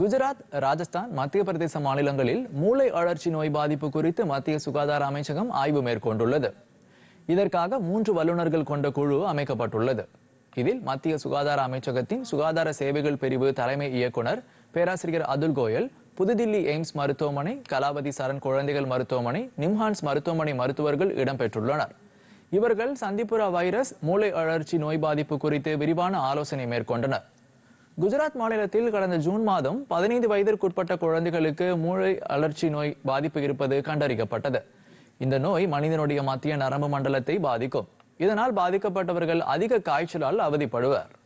குஜராத் ராஜஸ்தான் மத்திய பிரதேச மாநிலங்களில் மூளை அழற்சி நோய் பாதிப்பு குறித்து மத்திய சுகாதார அமைச்சகம் ஆய்வு மேற்கொண்டுள்ளது இதற்காக மூன்று வல்லுநர்கள் கொண்ட குழு அமைக்கப்பட்டுள்ளது இதில் மத்திய சுகாதார அமைச்சகத்தின் சுகாதார சேவைகள் பிரிவு தலைமை இயக்குநர் பேராசிரியர் அதுல் கோயல் புதுதில்லி எய்ம்ஸ் மருத்துவமனை கலாவதி சரண் குழந்தைகள் மருத்துவமனை நிம்ஹான்ஸ் மருத்துவமனை மருத்துவர்கள் இடம்பெற்றுள்ளனர் இவர்கள் சந்திப்புரா வைரஸ் மூளை அழற்சி நோய் பாதிப்பு குறித்து விரிவான ஆலோசனை மேற்கொண்டனர் குஜராத் மாநிலத்தில் கடந்த ஜூன் மாதம் பதினைந்து வயதிற்குட்பட்ட குழந்தைகளுக்கு மூளை அழற்சி நோய் பாதிப்பு இருப்பது கண்டறியப்பட்டது இந்த நோய் மனிதனுடைய மத்திய நரம்பு மண்டலத்தை பாதிக்கும் இதனால் பாதிக்கப்பட்டவர்கள் அதிக காய்ச்சலால் அவதிப்படுவர்